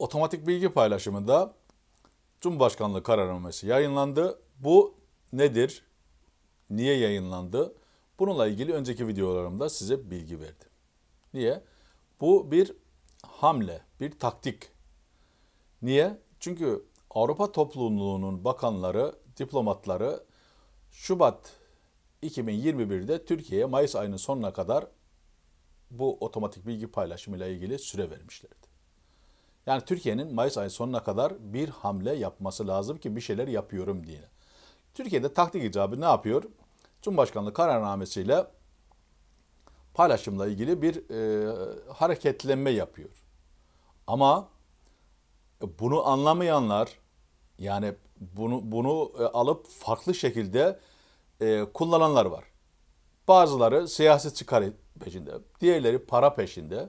otomatik bilgi paylaşımında Cumhurbaşkanlığı kararnamesi yayınlandı. Bu nedir? Niye yayınlandı? Bununla ilgili önceki videolarımda size bilgi verdim. Niye? Bu bir hamle, bir taktik. Niye? Çünkü Avrupa topluluğunun bakanları, diplomatları Şubat 2021'de Türkiye'ye Mayıs ayının sonuna kadar bu otomatik bilgi paylaşımıyla ilgili süre vermişler. Yani Türkiye'nin Mayıs ayı sonuna kadar bir hamle yapması lazım ki bir şeyler yapıyorum diye. Türkiye'de taktik icabı ne yapıyor? Cumhurbaşkanlığı kararnamesiyle paylaşımla ilgili bir e, hareketlenme yapıyor. Ama e, bunu anlamayanlar yani bunu bunu e, alıp farklı şekilde e, kullananlar var. Bazıları siyasi çıkar peşinde, diğerleri para peşinde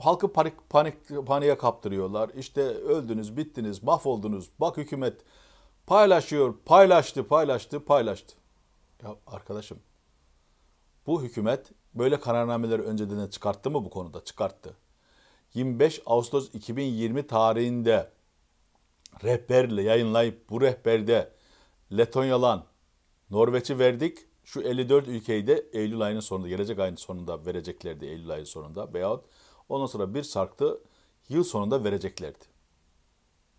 halkı panik, panik paniğe kaptırıyorlar. İşte öldünüz, bittiniz, mahvoldunuz. Bak hükümet paylaşıyor, paylaştı, paylaştı, paylaştı. Ya arkadaşım bu hükümet böyle kararnameleri önceden çıkarttı mı bu konuda? Çıkarttı. 25 Ağustos 2020 tarihinde rehberle yayınlayıp bu rehberde Letonya'lan Norveç'i verdik. Şu 54 ülkeyi de Eylül ayının sonunda, gelecek ayın sonunda vereceklerdi Eylül ayının sonunda. Veyahut Ondan sonra bir sarktı. Yıl sonunda vereceklerdi.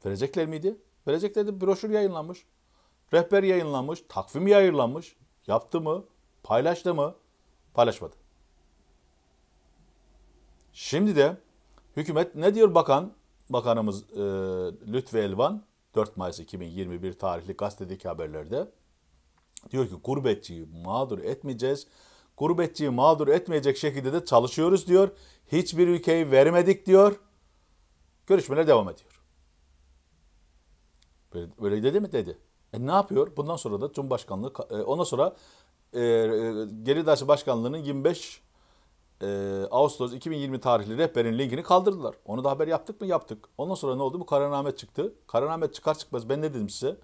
Verecekler miydi? Vereceklerdi. Broşür yayınlanmış. Rehber yayınlanmış. Takvim yayınlanmış. Yaptı mı? Paylaştı mı? Paylaşmadı. Şimdi de hükümet ne diyor bakan? Bakanımız e, Lütfi Elvan 4 Mayıs 2021 tarihli gazetedeki haberlerde diyor ki gurbetçiyi mağdur etmeyeceğiz gurbetçiyi mağdur etmeyecek şekilde de çalışıyoruz diyor. Hiçbir ülkeyi vermedik diyor. Görüşmeler devam ediyor. Böyle, böyle dedi mi? Dedi. E ne yapıyor? Bundan sonra da Cumhurbaşkanlığı, e, ondan sonra e, e Geridaşı Başkanlığı'nın 25 e, Ağustos 2020 tarihli rehberin linkini kaldırdılar. Onu da haber yaptık mı? Yaptık. Ondan sonra ne oldu? Bu kararname çıktı. Kararname çıkar çıkmaz ben ne dedim size?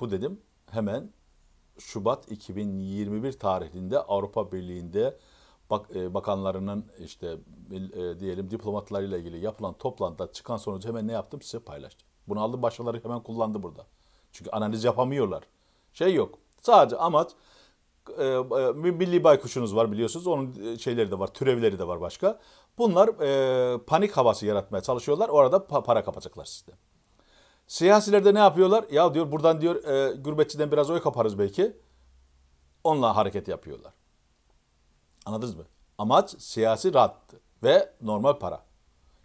Bu dedim hemen Şubat 2021 tarihinde Avrupa Birliği'nde bak, e, bakanlarının işte e, diyelim diplomatlarıyla ilgili yapılan toplantıda çıkan sonucu hemen ne yaptım size paylaştım. Bunu aldı başkaları hemen kullandı burada. Çünkü analiz yapamıyorlar. Şey yok. Sadece amaç e, e milli baykuşunuz var biliyorsunuz. Onun e, şeyleri de var, türevleri de var başka. Bunlar e, panik havası yaratmaya çalışıyorlar. Orada pa para kapacaklar sistemi. Siyasiler de ne yapıyorlar? Ya diyor buradan diyor e, gurbetçiden biraz oy kaparız belki. Onunla hareket yapıyorlar. Anladınız mı? Amaç siyasi rahat ve normal para.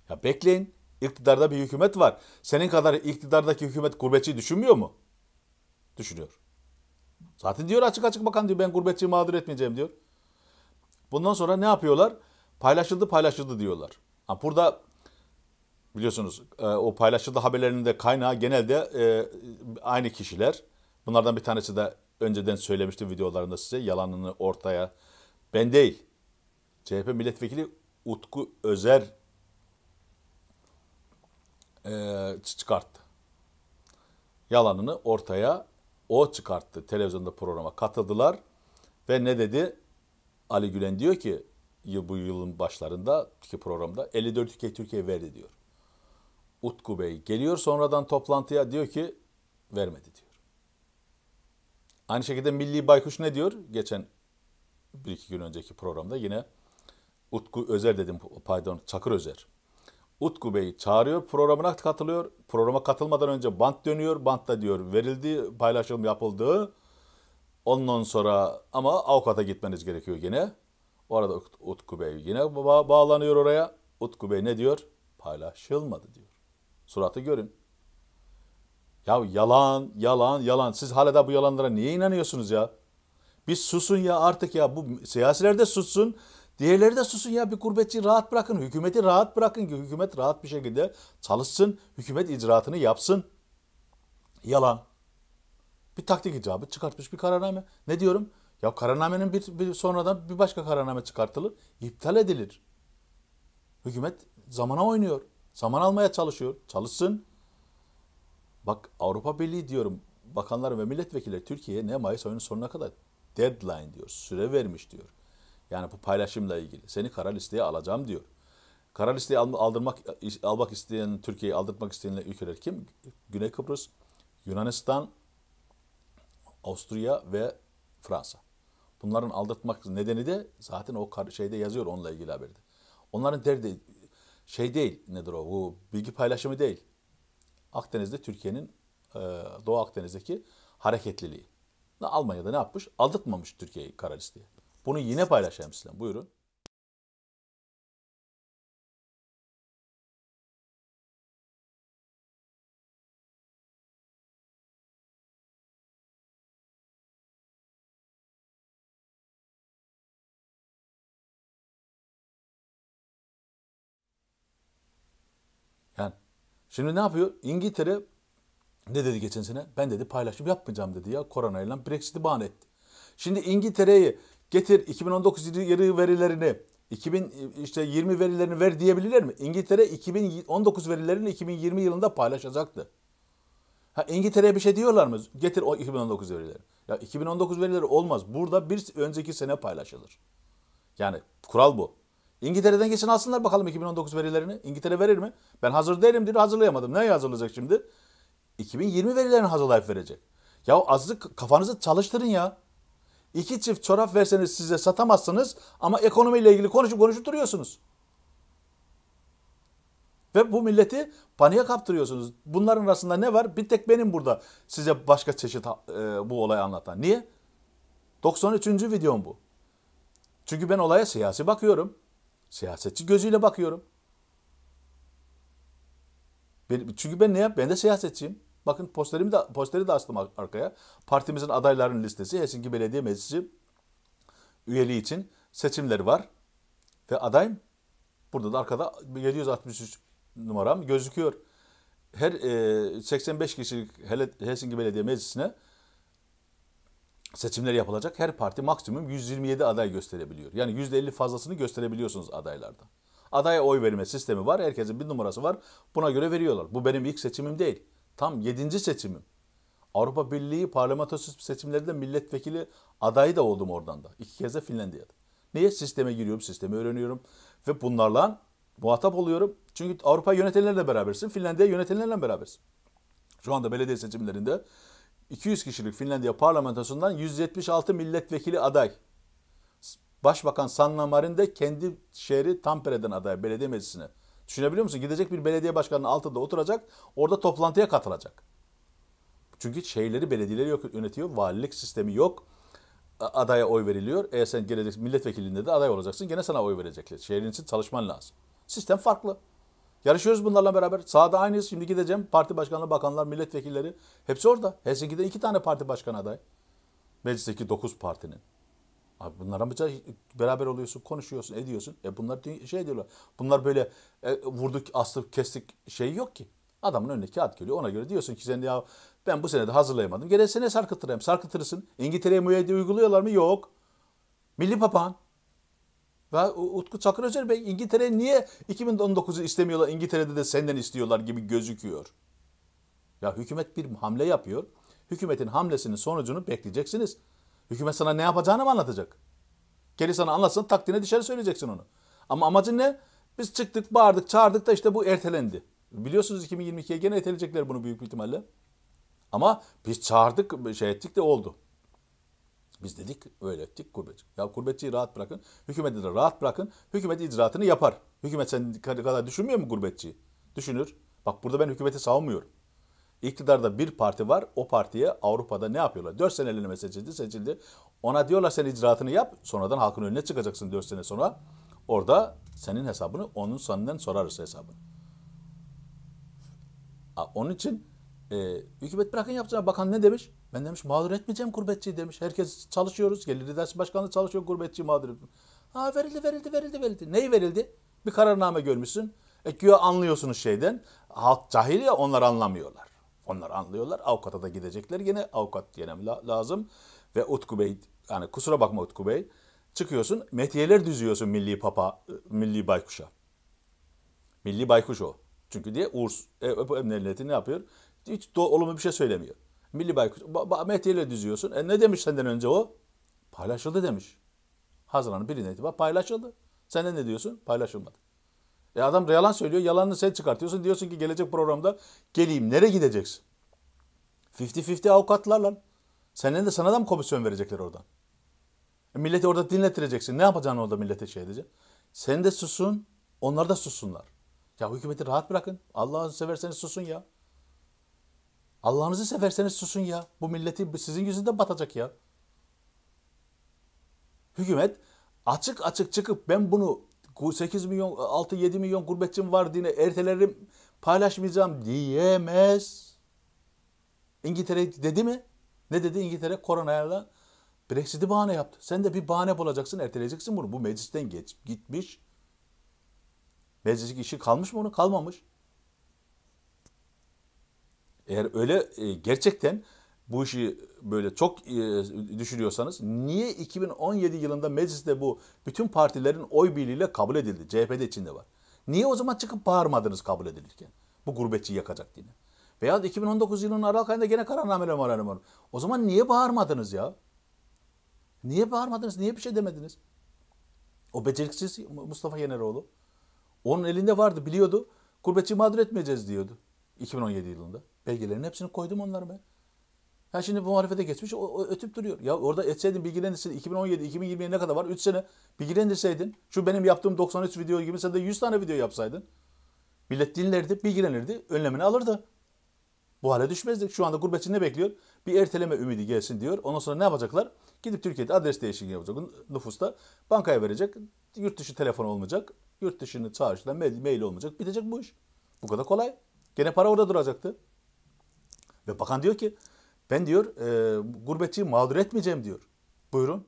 Ya bekleyin. İktidarda bir hükümet var. Senin kadar iktidardaki hükümet gurbetçiyi düşünmüyor mu? Düşünüyor. Zaten diyor açık açık bakan diyor ben gurbetçiyi mağdur etmeyeceğim diyor. Bundan sonra ne yapıyorlar? Paylaşıldı paylaşıldı diyorlar. Ha burada Biliyorsunuz e, o paylaşıldı haberlerin de kaynağı genelde e, aynı kişiler. Bunlardan bir tanesi de önceden söylemiştim videolarında size yalanını ortaya. Ben değil. CHP milletvekili Utku Özer e, çıkarttı. Yalanını ortaya o çıkarttı. Televizyonda programa katıldılar ve ne dedi? Ali Gülen diyor ki yıl bu yılın başlarında ki programda 54 ülke Türkiye verdi diyor. Utku Bey geliyor sonradan toplantıya diyor ki vermedi diyor. Aynı şekilde Milli Baykuş ne diyor? Geçen bir iki gün önceki programda yine Utku Özer dedim pardon Çakır Özer. Utku Bey çağırıyor programına katılıyor. Programa katılmadan önce bant dönüyor. Bantta diyor verildi paylaşım yapıldı. Ondan sonra ama avukata gitmeniz gerekiyor yine. O arada Utku Bey yine bağlanıyor oraya. Utku Bey ne diyor? Paylaşılmadı diyor. Suratı görün. Ya yalan, yalan, yalan. Siz hala da bu yalanlara niye inanıyorsunuz ya? Biz susun ya artık ya. Bu siyasiler de sussun. Diğerleri de susun ya. Bir gurbetçi rahat bırakın. Hükümeti rahat bırakın ki hükümet rahat bir şekilde çalışsın. Hükümet icraatını yapsın. Yalan. Bir taktik icabı çıkartmış bir kararname. Ne diyorum? Ya kararnamenin bir, bir sonradan bir başka kararname çıkartılır. iptal edilir. Hükümet zamana oynuyor. Saman almaya çalışıyor. Çalışsın. Bak Avrupa Birliği diyorum bakanlar ve milletvekilleri Türkiye'ye ne Mayıs ayının sonuna kadar deadline diyor. Süre vermiş diyor. Yani bu paylaşımla ilgili. Seni kara listeye alacağım diyor. Kara listeye aldırmak, almak isteyen, Türkiye'yi aldırmak isteyen ülkeler kim? Güney Kıbrıs, Yunanistan, Avusturya ve Fransa. Bunların aldatmak nedeni de zaten o şeyde yazıyor onunla ilgili haberde. Onların derdi şey değil nedir o bu bilgi paylaşımı değil. Akdeniz'de Türkiye'nin e, Doğu Akdeniz'deki hareketliliği. Almanya'da ne yapmış? Aldırtmamış Türkiye'yi kara listeye. Bunu yine paylaşayım size. Buyurun. Şimdi ne yapıyor? İngiltere ne dedi geçen sene? Ben dedi paylaşım yapmayacağım dedi ya koronayla Brexit'i bahane etti. Şimdi İngiltere'yi getir 2019 yarı verilerini 2000 işte 20 verilerini ver diyebilirler mi? İngiltere 2019 verilerini 2020 yılında paylaşacaktı. Ha İngiltere'ye bir şey diyorlar mı? Getir o 2019 verileri. Ya 2019 verileri olmaz. Burada bir önceki sene paylaşılır. Yani kural bu. İngiltere'den geçen alsınlar bakalım 2019 verilerini. İngiltere verir mi? Ben hazır değilim dedi hazırlayamadım. Neye hazırlayacak şimdi? 2020 verilerini hazırlayıp verecek. Ya azıcık kafanızı çalıştırın ya. İki çift çorap verseniz size satamazsınız ama ekonomiyle ilgili konuşup konuşup duruyorsunuz. Ve bu milleti paniğe kaptırıyorsunuz. Bunların arasında ne var? Bir tek benim burada size başka çeşit e, bu olayı anlatan. Niye? 93. videom bu. Çünkü ben olaya siyasi bakıyorum. Siyasetçi gözüyle bakıyorum. Ben, çünkü ben ne yap? Ben de siyasetçiyim. Bakın posterimi de, posteri de astım arkaya. Partimizin adaylarının listesi Helsinki Belediye Meclisi üyeliği için seçimleri var. Ve adayım. Burada da arkada 763 numaram gözüküyor. Her e, 85 kişilik Helsinki Belediye Meclisi'ne seçimler yapılacak. Her parti maksimum 127 aday gösterebiliyor. Yani %50 fazlasını gösterebiliyorsunuz adaylarda. Adaya oy verme sistemi var. Herkesin bir numarası var. Buna göre veriyorlar. Bu benim ilk seçimim değil. Tam 7. seçimim. Avrupa Birliği parlamento seçimlerinde milletvekili adayı da oldum oradan da. İki kez de Finlandiya'da. Niye? Sisteme giriyorum, sistemi öğreniyorum ve bunlarla muhatap oluyorum. Çünkü Avrupa yönetenlerle berabersin, Finlandiya yönetenlerle berabersin. Şu anda belediye seçimlerinde 200 kişilik Finlandiya parlamentosundan 176 milletvekili aday. Başbakan Sanna Marin de kendi şehri Tampere'den aday belediye meclisine. Düşünebiliyor musun? Gidecek bir belediye başkanının altında oturacak, orada toplantıya katılacak. Çünkü şehirleri belediyeleri yok, yönetiyor, valilik sistemi yok. Adaya oy veriliyor. Eğer sen geleceksin milletvekilliğinde de aday olacaksın, gene sana oy verecekler. Şehrin için çalışman lazım. Sistem farklı. Yarışıyoruz bunlarla beraber. sağda aynıyız. Şimdi gideceğim. Parti başkanları, bakanlar, milletvekilleri. Hepsi orada. Helsinki'de iki tane parti başkanı aday. Meclisteki dokuz partinin. Abi bunlara beraber oluyorsun, konuşuyorsun, ediyorsun. E bunlar şey diyorlar. Bunlar böyle e, vurduk, astık, kestik şey yok ki. Adamın önüne kağıt geliyor. Ona göre diyorsun ki sen ya ben bu senede hazırlayamadım. Gelecek sene sarkıtırayım. Sarkıtırırsın. İngiltere'ye müeyyide uyguluyorlar mı? Yok. Milli papağan. Ve Utku Çakır Özer Bey İngiltere niye 2019'u istemiyorlar İngiltere'de de senden istiyorlar gibi gözüküyor. Ya hükümet bir hamle yapıyor. Hükümetin hamlesinin sonucunu bekleyeceksiniz. Hükümet sana ne yapacağını mı anlatacak? Geri sana anlatsın taktiğine dışarı söyleyeceksin onu. Ama amacın ne? Biz çıktık bağırdık çağırdık da işte bu ertelendi. Biliyorsunuz 2022'ye gene erteleyecekler bunu büyük bir ihtimalle. Ama biz çağırdık şey ettik de oldu. Biz dedik öyle ettik kurbetçi. Ya kurbetçiyi rahat bırakın. Hükümeti de rahat bırakın. Hükümet icraatını yapar. Hükümet sen kadar düşünmüyor mu gurbetçiyi? Düşünür. Bak burada ben hükümeti savunmuyorum. İktidarda bir parti var. O partiye Avrupa'da ne yapıyorlar? 4 seneliğine seçildi, seçildi. Ona diyorlar sen icraatını yap. Sonradan halkın önüne çıkacaksın 4 sene sonra. Orada senin hesabını onun senden sorarız hesabını. Onun için e, hükümet bırakın yapacağına bakan ne demiş? Ben demiş mağdur etmeyeceğim gurbetçiyi demiş. Herkes çalışıyoruz. Gelir ders başkanlığı çalışıyor gurbetçi mağdur etmiyor. Ha verildi verildi verildi verildi. Neyi verildi? Bir kararname görmüşsün. E güya anlıyorsunuz şeyden. Halk cahil ya onlar anlamıyorlar. Onlar anlıyorlar. Avukata da gidecekler. Yine avukat yenem lazım. Ve Utku Bey yani kusura bakma Utku Bey. Çıkıyorsun metiyeler düzüyorsun milli papa, e, milli baykuşa. Milli baykuş o. Çünkü diye Uğur e, e Emniyeti ne yapıyor? Hiç olumlu bir şey söylemiyor. Milli Baykuş, Ba- Mehdi'yle düzüyorsun. E ne demiş senden önce o? Paylaşıldı demiş. Haziran'ın birine itibar paylaşıldı. Sen de ne diyorsun? Paylaşılmadı. E adam yalan söylüyor. Yalanını sen çıkartıyorsun. Diyorsun ki gelecek programda geleyim. Nereye gideceksin? 50-50 avukatlarla lan. Senin de sana da mı komisyon verecekler oradan? E milleti orada dinletireceksin. Ne yapacaksın orada millete şey edeceksin? Sen de susun. Onlar da sussunlar. Ya hükümeti rahat bırakın. Allah'ını severseniz susun ya. Allah'ınızı severseniz susun ya. Bu milleti sizin yüzünden batacak ya. Hükümet açık açık çıkıp ben bunu 8 milyon 6-7 milyon gurbetçim var diye ertelerim paylaşmayacağım diyemez. İngiltere dedi mi? Ne dedi İngiltere? Koronayla Brexit'i bahane yaptı. Sen de bir bahane bulacaksın, erteleyeceksin bunu. Bu meclisten geç, gitmiş. Meclis işi kalmış mı onun? Kalmamış. Eğer öyle e, gerçekten bu işi böyle çok e, düşünüyorsanız niye 2017 yılında mecliste bu bütün partilerin oy birliğiyle kabul edildi? CHP'de içinde var. Niye o zaman çıkıp bağırmadınız kabul edilirken? Bu gurbetçi yakacak diye. Veya 2019 yılının Aralık ayında gene kararnameler var. var. O zaman niye bağırmadınız ya? Niye bağırmadınız? Niye bir şey demediniz? O beceriksiz Mustafa Yeneroğlu. Onun elinde vardı biliyordu. Gurbetçi mağdur etmeyeceğiz diyordu. 2017 yılında. Belgelerin hepsini koydum onları ben. Ya şimdi bu muharefete geçmiş o, o, ötüp duruyor. Ya orada etseydin bilgilendirseydin 2017-2020'ye ne kadar var? 3 sene bilgilendirseydin. Şu benim yaptığım 93 video gibi sen de 100 tane video yapsaydın. Millet dinlerdi, bilgilenirdi, önlemini alırdı. Bu hale düşmezdik. Şu anda gurbetçi ne bekliyor? Bir erteleme ümidi gelsin diyor. Ondan sonra ne yapacaklar? Gidip Türkiye'de adres değişikliği yapacak nüfusta. Bankaya verecek. Yurt dışı telefon olmayacak. Yurt dışını çağrıştıran mail, mail olmayacak. Bitecek bu iş. Bu kadar kolay. Gene para orada duracaktı. Ve bakan diyor ki ben diyor e, gurbetçiyi mağdur etmeyeceğim diyor. Buyurun.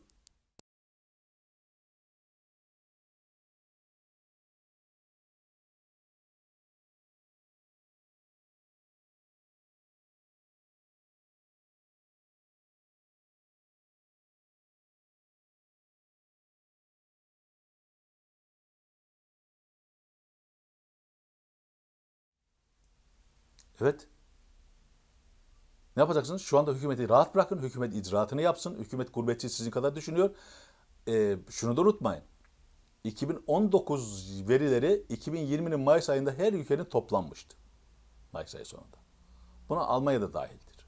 Evet. Ne yapacaksınız? Şu anda hükümeti rahat bırakın, hükümet icraatını yapsın. Hükümet gurbetçi sizin kadar düşünüyor. E, şunu da unutmayın. 2019 verileri 2020'nin Mayıs ayında her ülkenin toplanmıştı. Mayıs ayı sonunda. Buna Almanya da dahildir.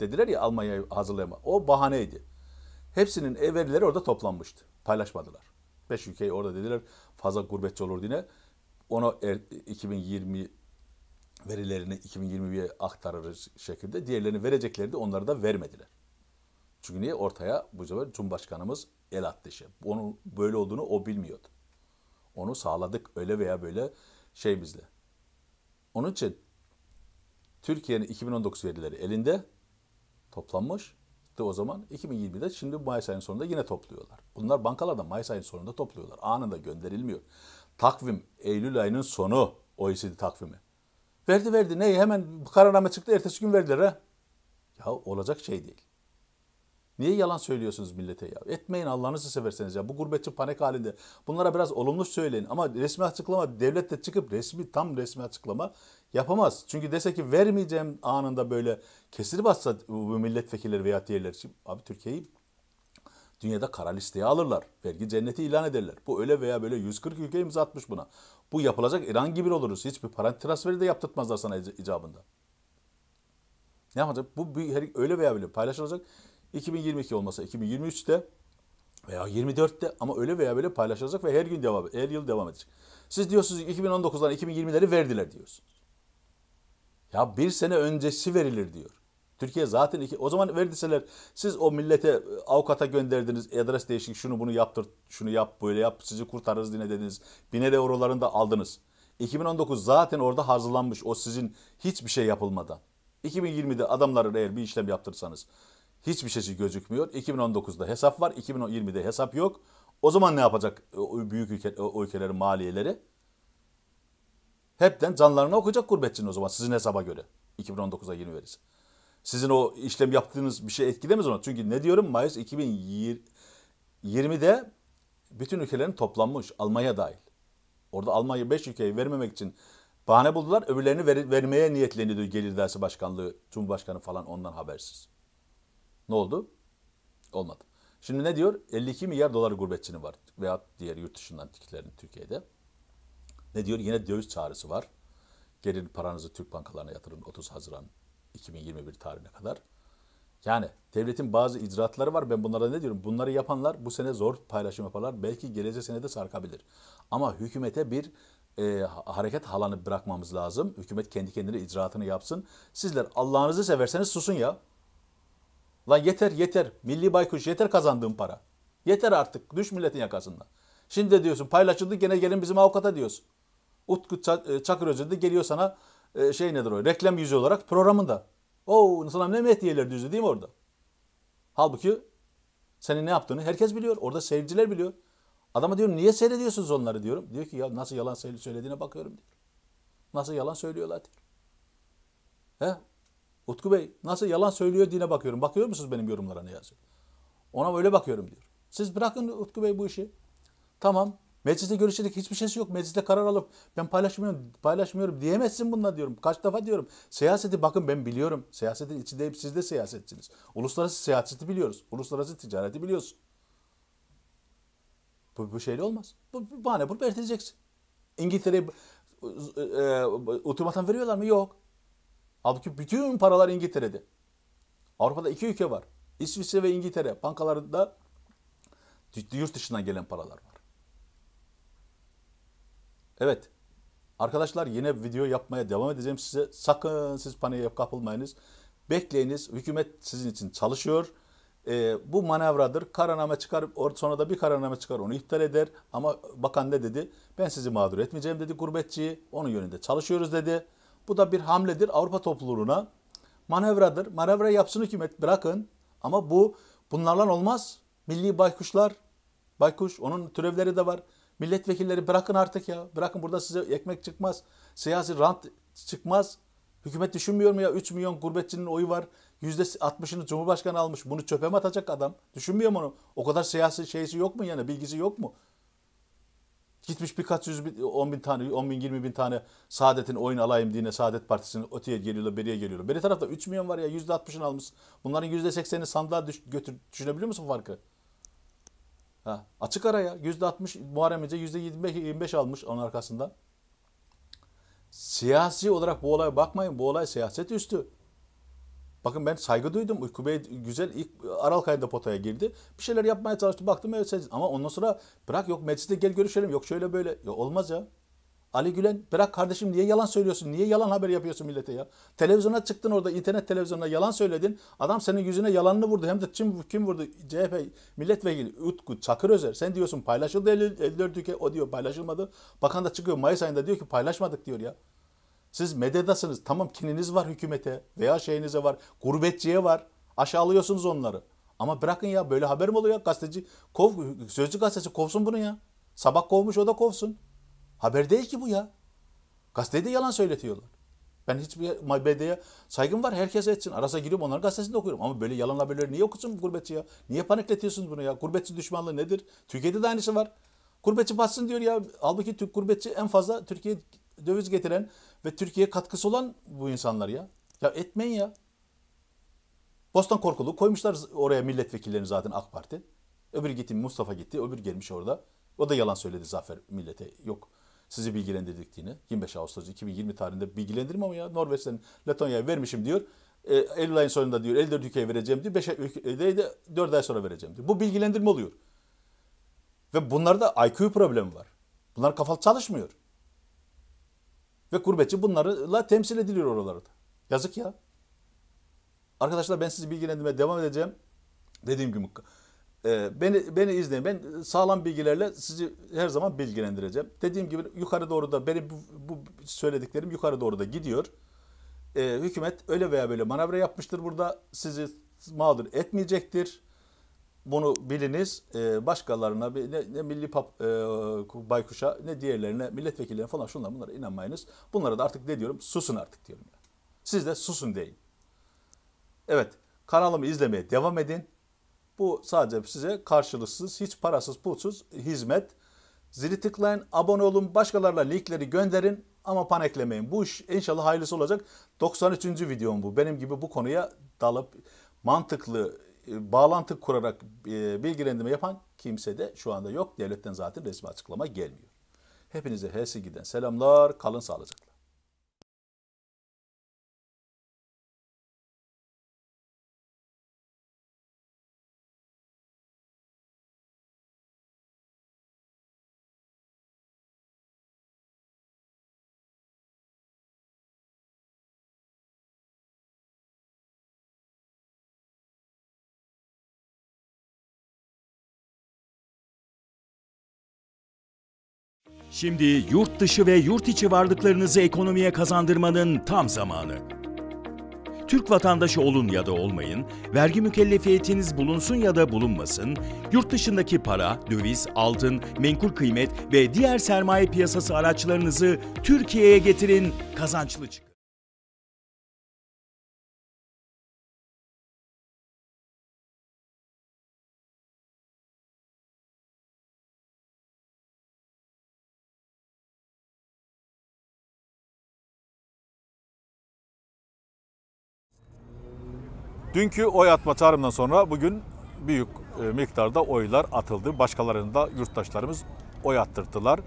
Dediler ya Almanya'yı hazırlayma. O bahaneydi. Hepsinin ev verileri orada toplanmıştı. Paylaşmadılar. Beş ülkeyi orada dediler fazla gurbetçi olur diye. Onu er, 2020 verilerini 2021'ye aktarır şekilde diğerlerini verecekleri de onları da vermediler. Çünkü niye? Ortaya bu sefer Cumhurbaşkanımız el attı işe. Onun böyle olduğunu o bilmiyordu. Onu sağladık öyle veya böyle şeyimizle. Onun için Türkiye'nin 2019 verileri elinde toplanmış. De o zaman 2020'de şimdi Mayıs ayının sonunda yine topluyorlar. Bunlar bankalarda Mayıs ayının sonunda topluyorlar. Anında gönderilmiyor. Takvim Eylül ayının sonu OECD takvimi. Verdi verdi neyi hemen kararname çıktı ertesi gün verdiler ha. Ya olacak şey değil. Niye yalan söylüyorsunuz millete ya? Etmeyin Allah'ınızı severseniz ya. Bu gurbetçi panik halinde. Bunlara biraz olumlu söyleyin. Ama resmi açıklama devlet de çıkıp resmi tam resmi açıklama yapamaz. Çünkü dese ki vermeyeceğim anında böyle kesir bassa bu milletvekilleri veya diğerleri. Şimdi, abi Türkiye'yi Dünyada kara listeye alırlar. Vergi cenneti ilan ederler. Bu öyle veya böyle 140 ülke imza atmış buna. Bu yapılacak İran gibi oluruz. Hiçbir para transferi de yaptırtmazlar sana icabında. Ne yapacak? Bu bir, öyle veya böyle paylaşılacak. 2022 olmasa 2023'te veya 24'te ama öyle veya böyle paylaşılacak ve her gün devam, her yıl devam edecek. Siz diyorsunuz 2019'dan 2020'leri verdiler diyorsunuz. Ya bir sene öncesi verilir diyor. Türkiye zaten iki, o zaman verdiseler siz o millete e, avukata gönderdiniz adres değişik şunu bunu yaptır şunu yap böyle yap sizi kurtarırız yine dediniz. Biner eurolarını da aldınız. 2019 zaten orada hazırlanmış o sizin hiçbir şey yapılmadan. 2020'de adamların eğer bir işlem yaptırsanız hiçbir şeysi gözükmüyor. 2019'da hesap var 2020'de hesap yok. O zaman ne yapacak e, o büyük ülke, o ülkelerin maliyeleri? Hepten canlarını okuyacak gurbetçinin o zaman sizin hesaba göre 2019'a yeni verirse. Sizin o işlem yaptığınız bir şey etkilemez ona Çünkü ne diyorum Mayıs 2020'de bütün ülkelerin toplanmış Almanya dahil. Orada Almanya 5 ülkeyi vermemek için bahane buldular. Öbürlerini ver, vermeye niyetleniyordu Gelir Dersi Başkanlığı, Cumhurbaşkanı falan ondan habersiz. Ne oldu? Olmadı. Şimdi ne diyor? 52 milyar dolar gurbetçinin var veya diğer yurt dışından tiklerin Türkiye'de. Ne diyor? Yine döviz çağrısı var. Gelin paranızı Türk bankalarına yatırın 30 Haziran 2021 tarihine kadar. Yani devletin bazı icraatları var. Ben bunlara ne diyorum? Bunları yapanlar bu sene zor paylaşım yaparlar. Belki gelecek sene de sarkabilir. Ama hükümete bir e, hareket halanı bırakmamız lazım. Hükümet kendi kendine icraatını yapsın. Sizler Allah'ınızı severseniz susun ya. Lan yeter yeter. Milli baykuş yeter kazandığım para. Yeter artık. Düş milletin yakasında. Şimdi de diyorsun paylaşıldı gene gelin bizim avukata diyorsun. Utku e, Çakır Özel de geliyor sana e, şey nedir o? Reklam yüzü olarak programında. O oh, sana ne mehdiyeler düzdü değil mi orada? Halbuki senin ne yaptığını herkes biliyor. Orada seyirciler biliyor. Adama diyorum niye seyrediyorsunuz onları diyorum. Diyor ki ya nasıl yalan söylediğine bakıyorum diyor. Nasıl yalan söylüyorlar diyor. He? Utku Bey nasıl yalan söylüyor diye bakıyorum. Bakıyor musunuz benim yorumlara ne yazıyor? Ona öyle bakıyorum diyor. Siz bırakın Utku Bey bu işi. Tamam Mecliste görüşecek hiçbir şeysi yok. Mecliste karar alıp ben paylaşmıyorum, paylaşmıyorum diyemezsin bununla diyorum. Kaç defa diyorum. Siyaseti bakın ben biliyorum. Siyasetin içinde hep siz de siyasetçiniz. Uluslararası siyaseti biliyoruz. Uluslararası ticareti biliyorsun. Bu, bu şeyle olmaz. Bu, bu bahane bunu belirteceksin. İngiltere'ye e, e, ultimatum veriyorlar mı? Yok. Halbuki bütün paralar İngiltere'de. Avrupa'da iki ülke var. İsviçre ve İngiltere bankalarında yurt dışından gelen paralar var. Evet. Arkadaşlar yine video yapmaya devam edeceğim size. Sakın siz paniğe kapılmayınız. Bekleyiniz. Hükümet sizin için çalışıyor. E, bu manevradır. Kararname çıkar, sonra da bir kararname çıkar onu iptal eder. Ama bakan ne dedi? Ben sizi mağdur etmeyeceğim dedi gurbetçiyi. Onun yönünde çalışıyoruz dedi. Bu da bir hamledir Avrupa topluluğuna. Manevradır. Manevra yapsın hükümet bırakın. Ama bu bunlarla olmaz. Milli baykuşlar, baykuş onun türevleri de var. Milletvekilleri bırakın artık ya. Bırakın burada size ekmek çıkmaz. Siyasi rant çıkmaz. Hükümet düşünmüyor mu ya? 3 milyon gurbetçinin oyu var. %60'ını Cumhurbaşkanı almış. Bunu çöpe mi atacak adam? Düşünmüyor mu onu? O kadar siyasi şeysi yok mu yani? Bilgisi yok mu? Gitmiş birkaç yüz bin, on bin tane, 10 bin, 20 bin tane Saadet'in oyun alayım diye Saadet Partisi'nin öteye geliyorlar, beriye geliyorlar. Beri tarafta 3 milyon var ya, yüzde altmışını almış. Bunların yüzde sekseni sandığa düş, götür, düşünebiliyor musun farkı? Ha, açık araya %60 Muharrem İnce %25 almış onun arkasından. Siyasi olarak bu olaya bakmayın. Bu olay siyaset üstü. Bakın ben saygı duydum. Uyku Bey güzel ilk Aralık ayında potaya girdi. Bir şeyler yapmaya çalıştı. Baktım evet Ama ondan sonra bırak yok mecliste gel görüşelim. Yok şöyle böyle. Ya olmaz ya. Ali Gülen bırak kardeşim niye yalan söylüyorsun? Niye yalan haber yapıyorsun millete ya? Televizyona çıktın orada internet televizyonuna yalan söyledin. Adam senin yüzüne yalanını vurdu. Hem de kim, kim vurdu? CHP milletvekili Utku Çakırözer. Sen diyorsun paylaşıldı 54 ülke o diyor paylaşılmadı. Bakan da çıkıyor Mayıs ayında diyor ki paylaşmadık diyor ya. Siz mededasınız Tamam kininiz var hükümete veya şeyinize var. Gurbetçiye var. Aşağılıyorsunuz onları. Ama bırakın ya böyle haber mi oluyor? Gazeteci kov, sözcü gazetesi kovsun bunu ya. Sabah kovmuş o da kovsun. Haber değil ki bu ya. Gazetede yalan söyletiyorlar. Ben hiçbir medyaya saygım var. Herkes etsin. Arasa giriyorum onların gazetesini okuyorum. Ama böyle yalan haberleri niye okusun bu gurbetçi ya? Niye panikletiyorsunuz bunu ya? Gurbetçi düşmanlığı nedir? Türkiye'de de aynısı var. Gurbetçi bassın diyor ya. Halbuki Türk gurbetçi en fazla Türkiye döviz getiren ve Türkiye'ye katkısı olan bu insanlar ya. Ya etmeyin ya. Bostan korkulu koymuşlar oraya milletvekillerini zaten AK Parti. Öbür gitti Mustafa gitti. Öbür gelmiş orada. O da yalan söyledi Zafer millete. Yok sizi bilgilendirdik diye, 25 Ağustos 2020 tarihinde bilgilendirme ama ya Norveç'ten Letonya'ya vermişim diyor. E, Eylül ayın sonunda diyor 54 ülkeye vereceğim diyor. 5 ülkeye de 4 ay sonra vereceğim diyor. Bu bilgilendirme oluyor. Ve bunlarda IQ problemi var. Bunlar kafalı çalışmıyor. Ve gurbetçi bunlarla temsil ediliyor oralarda. Yazık ya. Arkadaşlar ben sizi bilgilendirmeye devam edeceğim. Dediğim gibi ee, beni beni izleyin. Ben e, sağlam bilgilerle sizi her zaman bilgilendireceğim. Dediğim gibi yukarı doğru da benim bu, bu söylediklerim yukarı doğru da gidiyor. E, hükümet öyle veya böyle manevra yapmıştır burada. Sizi mağdur etmeyecektir. Bunu biliniz. E, başkalarına ne, ne Milli Pap e, Baykuş'a ne diğerlerine milletvekillerine falan şunlar bunlara inanmayınız. Bunlara da artık ne diyorum? Susun artık diyorum. Yani. Siz de susun deyin. Evet kanalımı izlemeye devam edin. Bu sadece size karşılıksız, hiç parasız, pulsuz hizmet. Zili tıklayın, abone olun, başkalarına linkleri gönderin ama paniklemeyin. Bu iş inşallah hayırlısı olacak. 93. videom bu. Benim gibi bu konuya dalıp mantıklı e, bağlantı kurarak e, bilgilendirme yapan kimse de şu anda yok. Devletten zaten resmi açıklama gelmiyor. Hepinize giden selamlar. Kalın sağlıcakla. Şimdi yurt dışı ve yurt içi varlıklarınızı ekonomiye kazandırmanın tam zamanı. Türk vatandaşı olun ya da olmayın, vergi mükellefiyetiniz bulunsun ya da bulunmasın, yurt dışındaki para, döviz, altın, menkul kıymet ve diğer sermaye piyasası araçlarınızı Türkiye'ye getirin, kazançlı çıkın. Dünkü oy atma çağrımdan sonra bugün büyük e, miktarda oylar atıldı. Başkalarını da yurttaşlarımız oy attırdılar.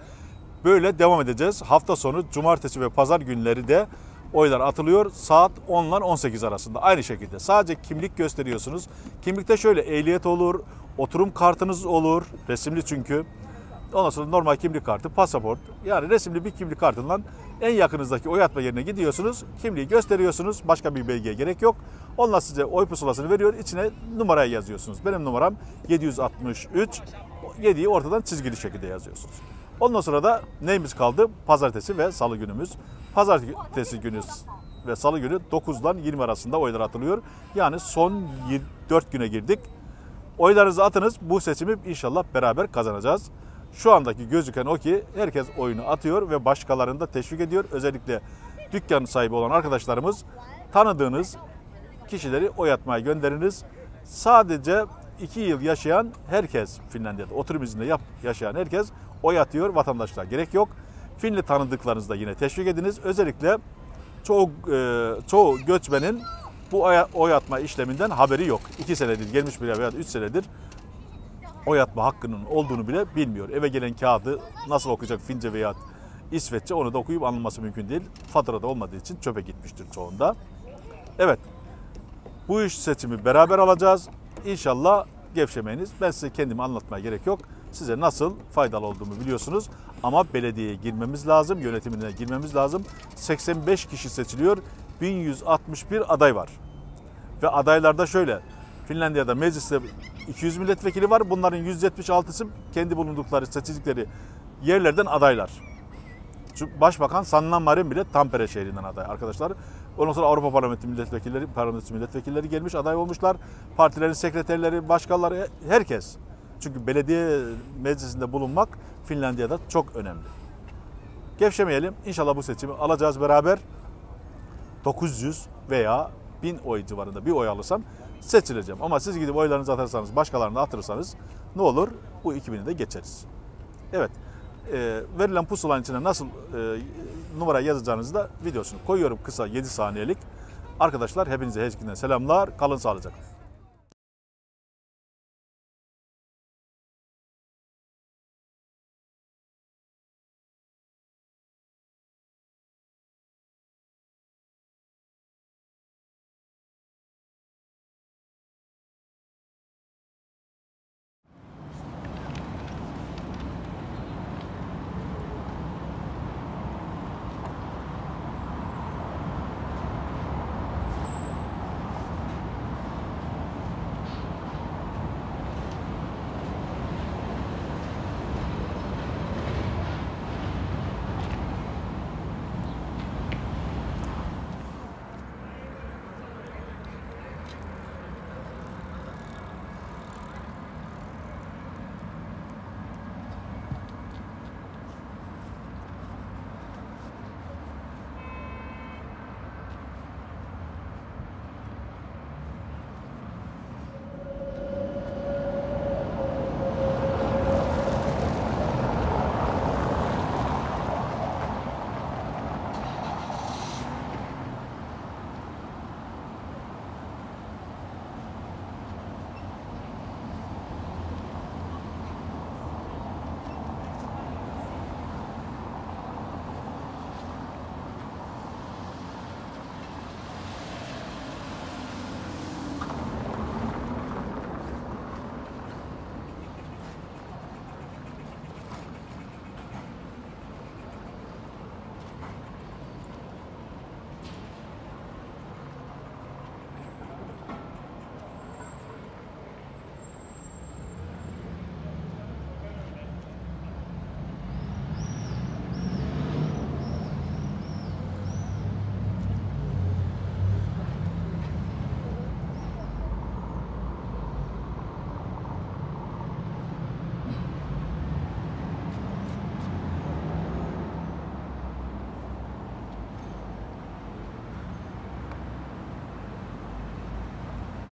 Böyle devam edeceğiz. Hafta sonu cumartesi ve pazar günleri de oylar atılıyor. Saat 10 ile 18 arasında aynı şekilde. Sadece kimlik gösteriyorsunuz. Kimlikte şöyle ehliyet olur, oturum kartınız olur. Resimli çünkü. Ondan sonra normal kimlik kartı, pasaport. Yani resimli bir kimlik kartından en yakınızdaki oy atma yerine gidiyorsunuz. Kimliği gösteriyorsunuz. Başka bir belgeye gerek yok. Onlar size oy pusulasını veriyor. İçine numarayı yazıyorsunuz. Benim numaram 763. 7'yi ortadan çizgili şekilde yazıyorsunuz. Ondan sonra da neyimiz kaldı? Pazartesi ve salı günümüz. Pazartesi günü ve salı günü 9'dan 20 arasında oylar atılıyor. Yani son 4 güne girdik. Oylarınızı atınız. Bu seçimi inşallah beraber kazanacağız. Şu andaki gözüken o ki herkes oyunu atıyor ve başkalarını da teşvik ediyor. Özellikle dükkan sahibi olan arkadaşlarımız tanıdığınız kişileri oy atmaya gönderiniz. Sadece iki yıl yaşayan herkes Finlandiya'da oturum izninde yap, yaşayan herkes oy atıyor vatandaşlar gerek yok. Finli tanıdıklarınızı da yine teşvik ediniz. Özellikle çoğu, e, çoğu göçmenin bu oy atma işleminden haberi yok. İki senedir gelmiş bile veya 3 senedir oy atma hakkının olduğunu bile bilmiyor. Eve gelen kağıdı nasıl okuyacak Fince veya İsveççe onu da okuyup anlaması mümkün değil. Faturada olmadığı için çöpe gitmiştir çoğunda. Evet, bu iş seçimi beraber alacağız. İnşallah gevşemeyiniz. Ben size kendimi anlatmaya gerek yok. Size nasıl faydalı olduğumu biliyorsunuz. Ama belediyeye girmemiz lazım, yönetimine girmemiz lazım. 85 kişi seçiliyor, 1161 aday var. Ve adaylarda şöyle, Finlandiya'da mecliste 200 milletvekili var. Bunların 176'sı kendi bulundukları seçildikleri yerlerden adaylar. Çünkü Başbakan Sanna Marin bile Tampere şehrinden aday arkadaşlar. Ondan sonra Avrupa Parlamenti milletvekilleri, Parlamentosu milletvekilleri gelmiş aday olmuşlar. Partilerin sekreterleri, başkaları, herkes. Çünkü belediye meclisinde bulunmak Finlandiya'da çok önemli. Gevşemeyelim. İnşallah bu seçimi alacağız beraber. 900 veya 1000 oy civarında bir oy alırsam seçileceğim. Ama siz gidip oylarınızı atarsanız, başkalarını atırsanız ne olur? Bu 2000'i de geçeriz. Evet, e, verilen pusulanın içine nasıl e, numara yazacağınızı da videosunu koyuyorum kısa 7 saniyelik. Arkadaşlar hepinize Hezgin'den selamlar. Kalın sağlıcakla.